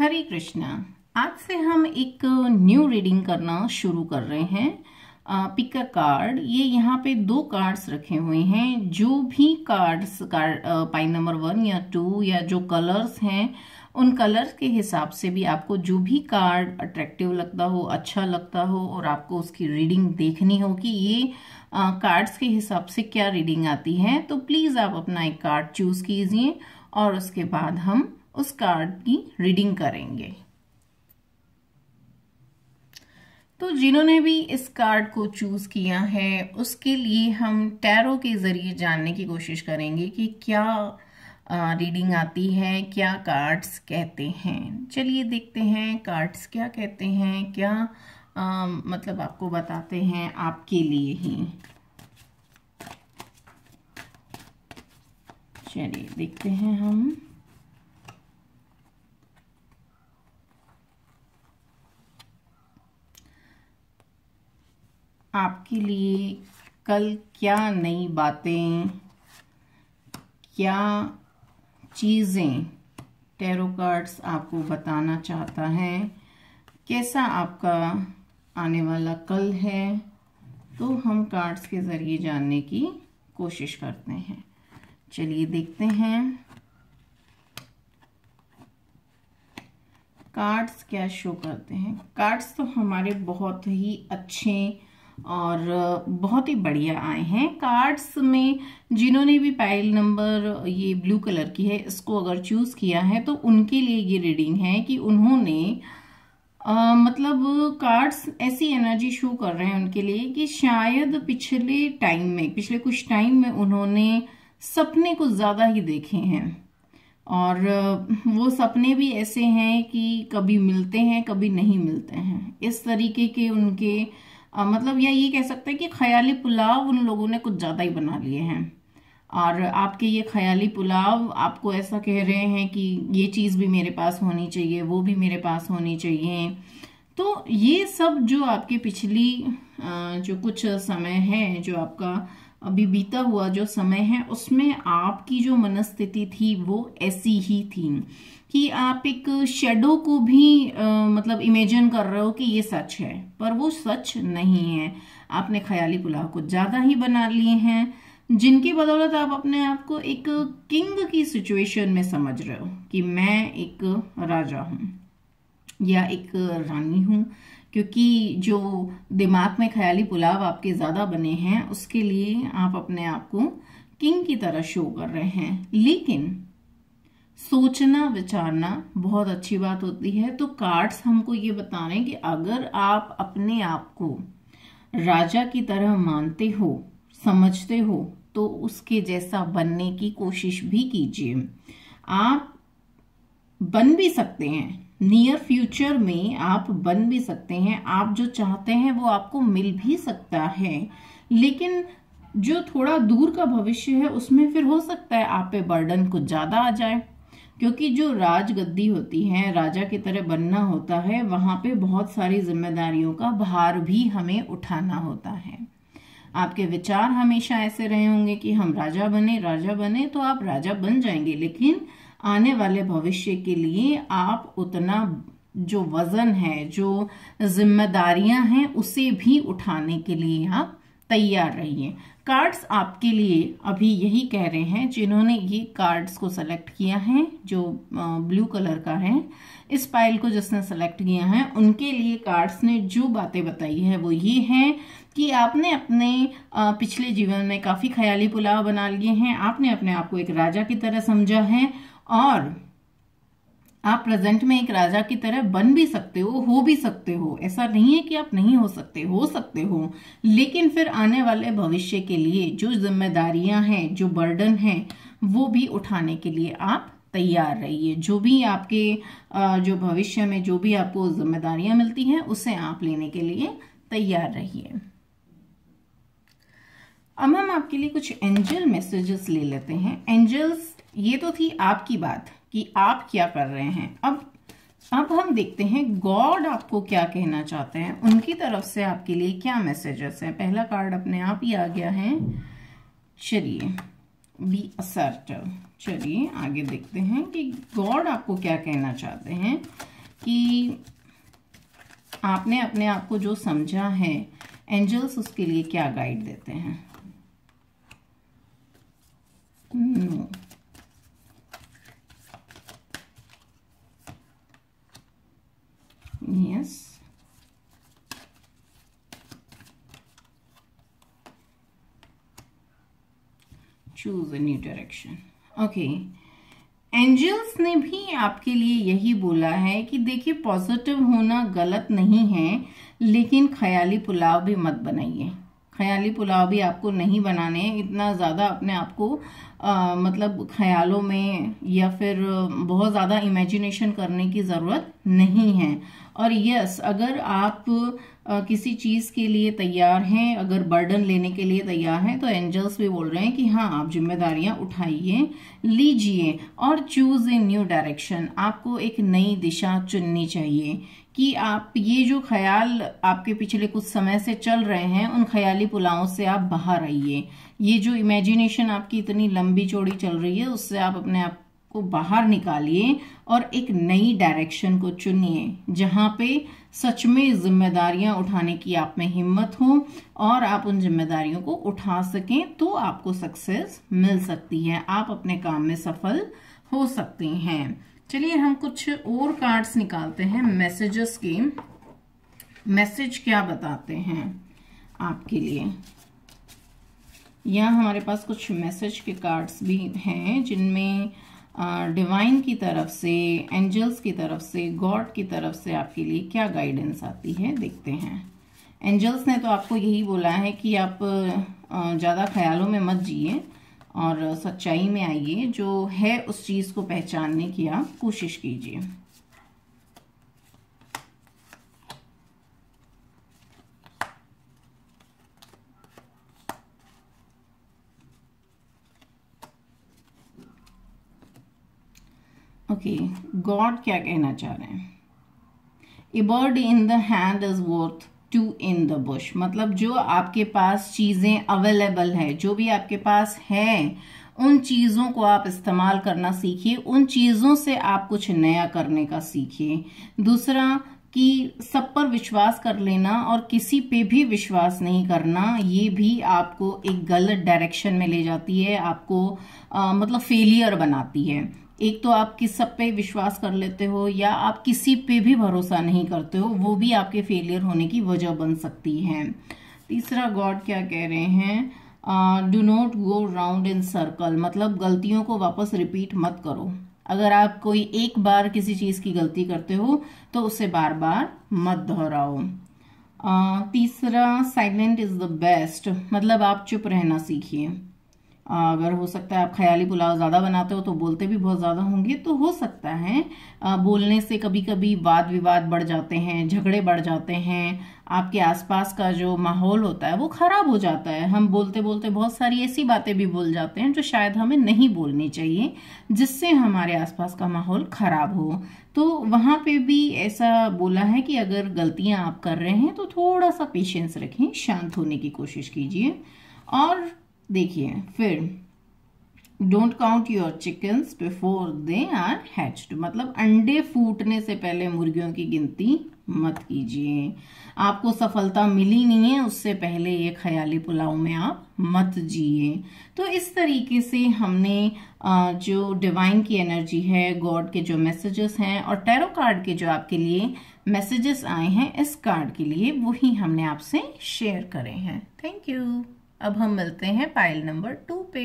हरे कृष्णा आज से हम एक न्यू रीडिंग करना शुरू कर रहे हैं पिकर कार्ड ये यहाँ पे दो कार्ड्स रखे हुए हैं जो भी cards card pile number one या टू या जो कलर्स हैं उन कलर्स के हिसाब से भी आपको जो भी कार्ड अट्रैक्टिव लगता हो अच्छा लगता हो और आपको उसकी रीडिंग देखनी हो कि ये कार्ड्स के हिसाब से क्या रीडिंग आती है तो प्लीज़ आप अपना एक कार्ड चूज़ कीजिए और उसके बाद हम उस कार्ड की रीडिंग करेंगे तो जिन्होंने भी इस कार्ड को चूज किया है उसके लिए हम टैरो के जरिए जानने की कोशिश करेंगे कि क्या रीडिंग आती है क्या कार्ड्स कहते हैं चलिए देखते हैं कार्ड्स क्या कहते हैं क्या आ, मतलब आपको बताते हैं आपके लिए ही चलिए देखते हैं हम आपके लिए कल क्या नई बातें क्या चीज़ें टैरो कार्ड्स आपको बताना चाहता है कैसा आपका आने वाला कल है तो हम कार्ड्स के ज़रिए जानने की कोशिश करते हैं चलिए देखते हैं कार्ड्स क्या शो करते हैं कार्ड्स तो हमारे बहुत ही अच्छे और बहुत ही बढ़िया आए हैं कार्ड्स में जिन्होंने भी पाइल नंबर ये ब्लू कलर की है इसको अगर चूज़ किया है तो उनके लिए ये रीडिंग है कि उन्होंने आ, मतलब कार्ड्स ऐसी एनर्जी शो कर रहे हैं उनके लिए कि शायद पिछले टाइम में पिछले कुछ टाइम में उन्होंने सपने कुछ ज़्यादा ही देखे हैं और वो सपने भी ऐसे हैं कि कभी मिलते हैं कभी नहीं मिलते हैं इस तरीके के उनके आ, मतलब या ये कह सकते हैं कि ख्याली पुलाव उन लोगों ने कुछ ज़्यादा ही बना लिए हैं और आपके ये ख्याली पुलाव आपको ऐसा कह रहे हैं कि ये चीज़ भी मेरे पास होनी चाहिए वो भी मेरे पास होनी चाहिए तो ये सब जो आपके पिछली जो कुछ समय है जो आपका अभी बीता हुआ जो समय है उसमें आपकी जो मनस्थिति थी वो ऐसी ही थी कि आप एक शेडो को भी आ, मतलब इमेजिन कर रहे हो कि ये सच है पर वो सच नहीं है आपने ख्याली पुलाव को ज़्यादा ही बना लिए हैं जिनकी बदौलत आप अपने आप को एक किंग की सिचुएशन में समझ रहे हो कि मैं एक राजा हूँ या एक रानी हूँ क्योंकि जो दिमाग में ख्याली पुलाव आपके ज़्यादा बने हैं उसके लिए आप अपने आप को किंग की तरह शो कर रहे हैं लेकिन सोचना विचारना बहुत अच्छी बात होती है तो कार्ड्स हमको ये बता रहे हैं कि अगर आप अपने आप को राजा की तरह मानते हो समझते हो तो उसके जैसा बनने की कोशिश भी कीजिए आप बन भी सकते हैं नियर फ्यूचर में आप बन भी सकते हैं आप जो चाहते हैं वो आपको मिल भी सकता है लेकिन जो थोड़ा दूर का भविष्य है उसमें फिर हो सकता है आप पे बर्डन कुछ ज़्यादा आ जाए क्योंकि जो राजगद्दी होती है राजा की तरह बनना होता है वहाँ पे बहुत सारी जिम्मेदारियों का भार भी हमें उठाना होता है आपके विचार हमेशा ऐसे रहे होंगे कि हम राजा बने राजा बने तो आप राजा बन जाएंगे लेकिन आने वाले भविष्य के लिए आप उतना जो वज़न है जो जिम्मेदारियां हैं उसे भी उठाने के लिए आप तैयार रहिए कार्ड्स आपके लिए अभी यही कह रहे हैं जिन्होंने ये कार्ड्स को सेलेक्ट किया है जो ब्लू कलर का है इस पाइल को जिसने सेलेक्ट किया है उनके लिए कार्ड्स ने जो बातें बताई है वो ये हैं कि आपने अपने पिछले जीवन में काफ़ी ख्याली पुलाव बना लिए हैं आपने अपने आप को एक राजा की तरह समझा है और आप प्रेजेंट में एक राजा की तरह बन भी सकते हो हो भी सकते हो ऐसा नहीं है कि आप नहीं हो सकते हो सकते हो लेकिन फिर आने वाले भविष्य के लिए जो जिम्मेदारियां हैं जो बर्डन है वो भी उठाने के लिए आप तैयार रहिए जो भी आपके जो भविष्य में जो भी आपको जिम्मेदारियां मिलती हैं उसे आप लेने के लिए तैयार रहिए अब हम आपके लिए कुछ एंजल मैसेजेस ले लेते हैं एंजल्स ये तो थी आपकी बात कि आप क्या कर रहे हैं अब अब हम देखते हैं गॉड आपको क्या कहना चाहते हैं उनकी तरफ से आपके लिए क्या मैसेजेस हैं पहला कार्ड अपने आप ही आ गया है चलिए बी असर्ट चलिए आगे देखते हैं कि गॉड आपको क्या कहना चाहते हैं कि आपने अपने आप को जो समझा है एंजल्स उसके लिए क्या गाइड देते हैं सेक्शन ओके एंजल्स ने भी आपके लिए यही बोला है कि देखिए पॉजिटिव होना गलत नहीं है लेकिन ख्याली पुलाव भी मत बनाइए ख्याली पुलाव भी आपको नहीं बनाने इतना ज़्यादा अपने आप को मतलब ख्यालों में या फिर बहुत ज़्यादा इमेजिनेशन करने की ज़रूरत नहीं है और यस अगर आप आ, किसी चीज़ के लिए तैयार हैं अगर बर्डन लेने के लिए तैयार हैं तो एंजल्स भी बोल रहे हैं कि हाँ आप जिम्मेदारियां उठाइए लीजिए और चूज ए न्यू डायरेक्शन आपको एक नई दिशा चुननी चाहिए कि आप ये जो ख्याल आपके पिछले कुछ समय से चल रहे हैं उन ख्याली पुलावों से आप बाहर आइए ये जो इमेजिनेशन आपकी इतनी लंबी चौड़ी चल रही है उससे आप अपने आप को बाहर निकालिए और एक नई डायरेक्शन को चुनिए जहाँ पे सच में जिम्मेदारियां उठाने की आप में हिम्मत हो और आप उन जिम्मेदारियों को उठा सकें तो आपको सक्सेस मिल सकती है आप अपने काम में सफल हो सकते हैं चलिए हम कुछ और कार्ड्स निकालते हैं मैसेजेस के मैसेज क्या बताते हैं आपके लिए यहाँ हमारे पास कुछ मैसेज के कार्ड्स भी हैं जिनमें डिवाइन की तरफ से एंजल्स की तरफ से गॉड की तरफ से आपके लिए क्या गाइडेंस आती है देखते हैं एंजल्स ने तो आपको यही बोला है कि आप ज़्यादा ख्यालों में मत जिए और सच्चाई में आइए जो है उस चीज़ को पहचानने की आप कोशिश कीजिए ओके गॉड क्या कहना चाह रहे हैं a bird in the hand is worth two in the bush मतलब जो आपके पास चीज़ें अवेलेबल है जो भी आपके पास है उन चीज़ों को आप इस्तेमाल करना सीखिए उन चीज़ों से आप कुछ नया करने का सीखिए दूसरा कि सब पर विश्वास कर लेना और किसी पे भी विश्वास नहीं करना ये भी आपको एक गलत डायरेक्शन में ले जाती है आपको आ, मतलब फेलियर बनाती है एक तो आप किस सब पे विश्वास कर लेते हो या आप किसी पे भी भरोसा नहीं करते हो वो भी आपके फेलियर होने की वजह बन सकती है तीसरा गॉड क्या कह रहे हैं do not go round in circle मतलब गलतियों को वापस रिपीट मत करो अगर आप कोई एक बार किसी चीज़ की गलती करते हो तो उसे बार बार मत दोहराओ तीसरा साइलेंट इज़ द बेस्ट मतलब आप चुप रहना सीखिए अगर हो सकता है आप ख्याली पुलाव ज़्यादा बनाते हो तो बोलते भी बहुत ज़्यादा होंगे तो हो सकता है बोलने से कभी कभी वाद विवाद बढ़ जाते हैं झगड़े बढ़ जाते हैं आपके आसपास का जो माहौल होता है वो ख़राब हो जाता है हम बोलते बोलते बहुत सारी ऐसी बातें भी बोल जाते हैं जो शायद हमें नहीं बोलनी चाहिए जिससे हमारे आसपास का माहौल ख़राब हो तो वहाँ पे भी ऐसा बोला है कि अगर गलतियाँ आप कर रहे हैं तो थोड़ा सा पेशेंस रखें शांत होने की कोशिश कीजिए और देखिए फिर don't count your chickens before they are hatched मतलब अंडे फूटने से पहले मुर्गियों की गिनती मत कीजिए आपको सफलता मिली नहीं है उससे पहले ये ख्याली पुलाव में आप मत जिए तो इस तरीके से हमने जो डिवाइन की एनर्जी है गॉड के जो मैसेजेस हैं और टैरो कार्ड के जो आपके लिए मैसेजेस आए हैं इस कार्ड के लिए वही हमने आपसे शेयर करे हैं थैंक यू अब हम मिलते हैं पाइल नंबर टू पे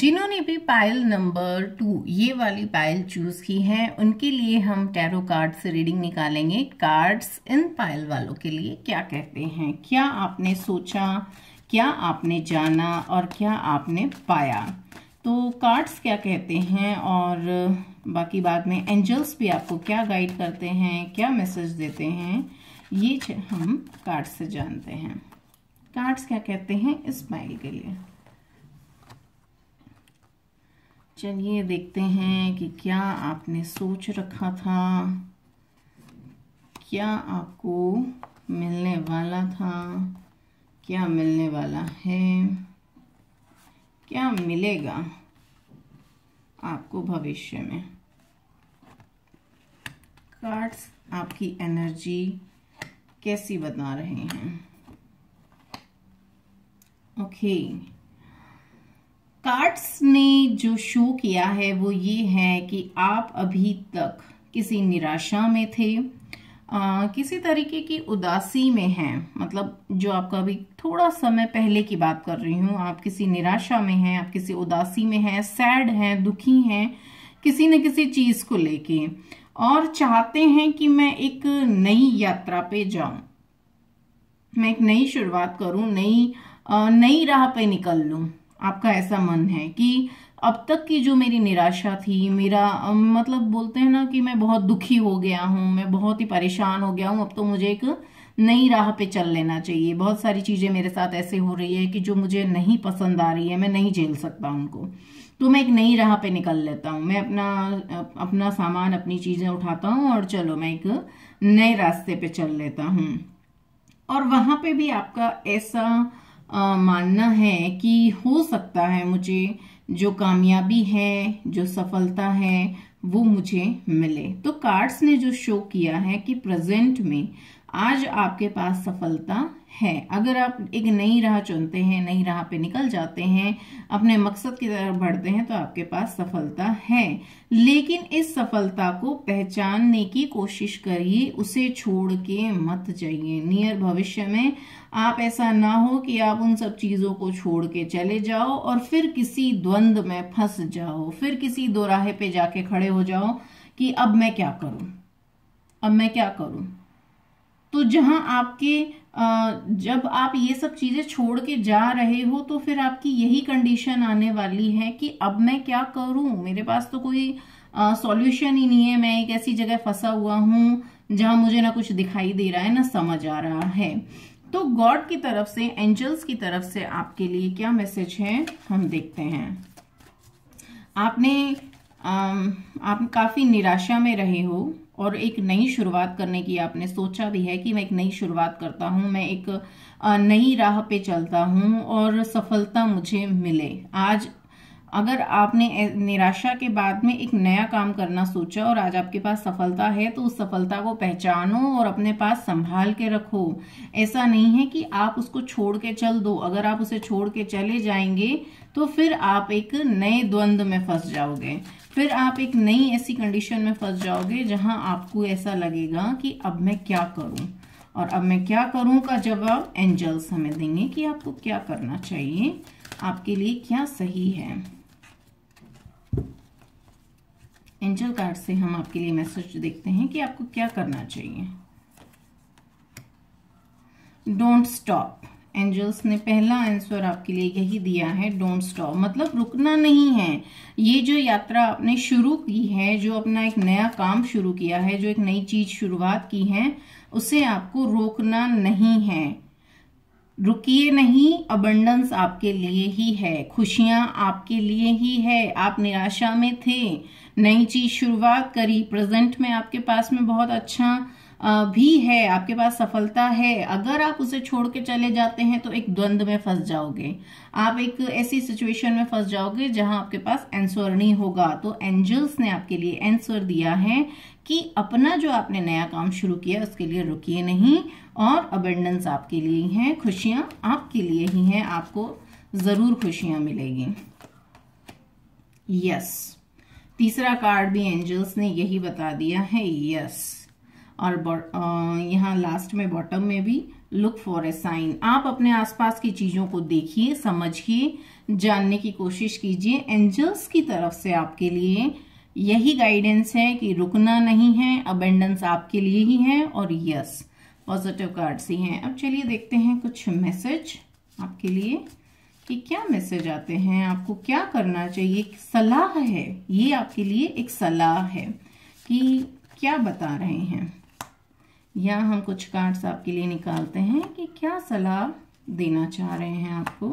जिन्होंने भी पाइल नंबर टू ये वाली पाइल चूज की है उनके लिए हम टैरो कार्ड से रीडिंग निकालेंगे कार्ड्स इन पाइल वालों के लिए क्या कहते हैं क्या आपने सोचा क्या आपने जाना और क्या आपने पाया तो कार्ड्स क्या कहते हैं और बाकी बाद में एंजल्स भी आपको क्या गाइड करते हैं क्या मैसेज देते हैं ये हम कार्ड से जानते हैं कार्ड्स क्या कहते हैं स्माइल के लिए चलिए देखते हैं कि क्या आपने सोच रखा था क्या आपको मिलने वाला था क्या मिलने वाला है क्या मिलेगा आपको भविष्य में कार्ड्स आपकी एनर्जी कैसी बता रहे हैं ओके okay. कार्ड्स ने जो शो किया है वो ये है कि आप अभी तक किसी निराशा में थे आ, किसी तरीके की उदासी में हैं मतलब जो आपका अभी थोड़ा समय पहले की बात कर रही हूँ आप किसी निराशा में हैं आप किसी उदासी में हैं सैड हैं दुखी हैं किसी न किसी चीज़ को लेके और चाहते हैं कि मैं एक नई यात्रा पे जाऊं मैं एक नई शुरुआत करूं नई नई राह पे निकल लूं आपका ऐसा मन है कि अब तक की जो मेरी निराशा थी मेरा मतलब बोलते हैं ना कि मैं बहुत दुखी हो गया हूं मैं बहुत ही परेशान हो गया हूं अब तो मुझे एक नई राह पे चल लेना चाहिए बहुत सारी चीज़ें मेरे साथ ऐसे हो रही है कि जो मुझे नहीं पसंद आ रही है मैं नहीं झेल सकता उनको तो मैं एक नई राह पे निकल लेता हूँ मैं अपना अपना सामान अपनी चीज़ें उठाता हूँ और चलो मैं एक नए रास्ते पे चल लेता हूँ और वहाँ पे भी आपका ऐसा आ, मानना है कि हो सकता है मुझे जो कामयाबी है जो सफलता है वो मुझे मिले तो कार्ड्स ने जो शो किया है कि प्रेजेंट में आज आपके पास सफलता है अगर आप एक नई राह चुनते हैं नई राह पे निकल जाते हैं अपने मकसद की तरफ बढ़ते हैं तो आपके पास सफलता है लेकिन इस सफलता को पहचानने की कोशिश करिए उसे छोड़ के मत जाइए नियर भविष्य में आप ऐसा ना हो कि आप उन सब चीज़ों को छोड़ के चले जाओ और फिर किसी द्वंद्व में फंस जाओ फिर किसी दोराहे पे जाके खड़े हो जाओ कि अब मैं क्या करूं अब मैं क्या करूं तो जहां आपके जब आप ये सब चीज़ें छोड़ के जा रहे हो तो फिर आपकी यही कंडीशन आने वाली है कि अब मैं क्या करूं मेरे पास तो कोई सॉल्यूशन ही नहीं है मैं एक ऐसी जगह फंसा हुआ हूं जहां मुझे ना कुछ दिखाई दे रहा है ना समझ आ रहा है तो गॉड की तरफ से एंजल्स की तरफ से आपके लिए क्या मैसेज है हम देखते हैं आपने आ, आप काफ़ी निराशा में रहे हो और एक नई शुरुआत करने की आपने सोचा भी है कि मैं एक नई शुरुआत करता हूँ मैं एक नई राह पे चलता हूँ और सफलता मुझे मिले आज अगर आपने निराशा के बाद में एक नया काम करना सोचा और आज आपके पास सफलता है तो उस सफलता को पहचानो और अपने पास संभाल के रखो ऐसा नहीं है कि आप उसको छोड़ के चल दो अगर आप उसे छोड़ के चले जाएंगे तो फिर आप एक नए द्वंद्व में फंस जाओगे फिर आप एक नई ऐसी कंडीशन में फंस जाओगे जहां आपको ऐसा लगेगा कि अब मैं क्या करूं और अब मैं क्या करूं का जवाब एंजल्स हमें देंगे कि आपको क्या करना चाहिए आपके लिए क्या सही है एंजल कार्ड से हम आपके लिए मैसेज देखते हैं कि आपको क्या करना चाहिए डोंट स्टॉप एंजल्स ने पहला आंसर आपके लिए यही दिया है डोंट स्टॉप मतलब रुकना नहीं है ये जो यात्रा आपने शुरू की है जो अपना एक नया काम शुरू किया है जो एक नई चीज शुरुआत की है उसे आपको रोकना नहीं है रुकिए नहीं अबंडेंस आपके लिए ही है खुशियां आपके लिए ही है आप निराशा में थे नई चीज शुरुआत करी प्रेजेंट में आपके पास में बहुत अच्छा भी है आपके पास सफलता है अगर आप उसे छोड़ के चले जाते हैं तो एक द्वंद्व में फंस जाओगे आप एक ऐसी सिचुएशन में फंस जाओगे जहां आपके पास एंसर नहीं होगा तो एंजल्स ने आपके लिए एंसर दिया है कि अपना जो आपने नया काम शुरू किया उसके लिए रुकिए नहीं और अबेंडेंस आपके लिए ही है खुशियां आपके लिए ही हैं आपको ज़रूर खुशियां मिलेगी यस तीसरा कार्ड भी एंजल्स ने यही बता दिया है यस और यहाँ लास्ट में बॉटम में भी लुक फॉर ए साइन आप अपने आसपास की चीज़ों को देखिए समझिए जानने की कोशिश कीजिए एंजल्स की तरफ से आपके लिए यही गाइडेंस है कि रुकना नहीं है अबेंडेंस आपके लिए ही है और यस पॉजिटिव कार्ड्स ही हैं अब चलिए देखते हैं कुछ मैसेज आपके लिए कि क्या मैसेज आते हैं आपको क्या करना चाहिए सलाह है ये आपके लिए एक सलाह है कि क्या बता रहे हैं यहाँ हम कुछ कार्ड्स आपके लिए निकालते हैं कि क्या सलाह देना चाह रहे हैं आपको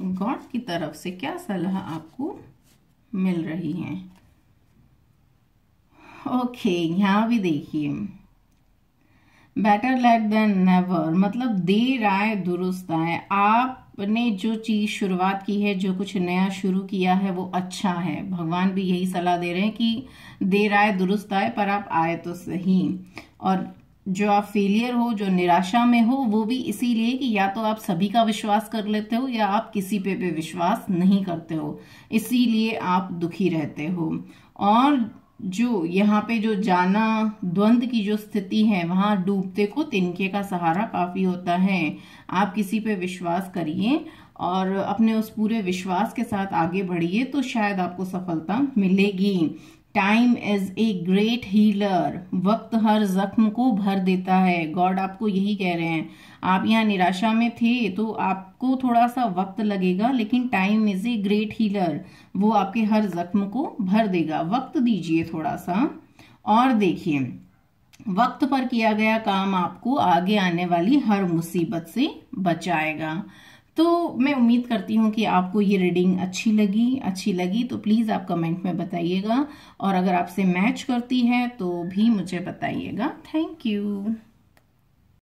गॉड की तरफ से क्या सलाह आपको मिल रही है ओके यहाँ भी देखिए बेटर लेट देन नेवर मतलब देर आए दुरुस्त आए आप ने जो चीज़ शुरुआत की है जो कुछ नया शुरू किया है वो अच्छा है भगवान भी यही सलाह दे रहे हैं कि देर आए दुरुस्त आए पर आप आए तो सही और जो आप फेलियर हो जो निराशा में हो वो भी इसीलिए कि या तो आप सभी का विश्वास कर लेते हो या आप किसी पे भी विश्वास नहीं करते हो इसीलिए आप दुखी रहते हो और जो यहाँ पे जो जाना द्वंद की जो स्थिति है वहाँ डूबते को तिनके का सहारा काफ़ी होता है आप किसी पे विश्वास करिए और अपने उस पूरे विश्वास के साथ आगे बढ़िए तो शायद आपको सफलता मिलेगी time is a great healer वक्त हर जख्म को भर देता है गॉड आपको यही कह रहे हैं आप यहाँ निराशा में थे तो आपको थोड़ा सा वक्त लगेगा लेकिन time is a great healer वो आपके हर जख्म को भर देगा वक्त दीजिए थोड़ा सा और देखिए वक्त पर किया गया काम आपको आगे आने वाली हर मुसीबत से बचाएगा तो मैं उम्मीद करती हूँ कि आपको ये रीडिंग अच्छी लगी अच्छी लगी तो प्लीज़ आप कमेंट में बताइएगा और अगर आपसे मैच करती है तो भी मुझे बताइएगा थैंक यू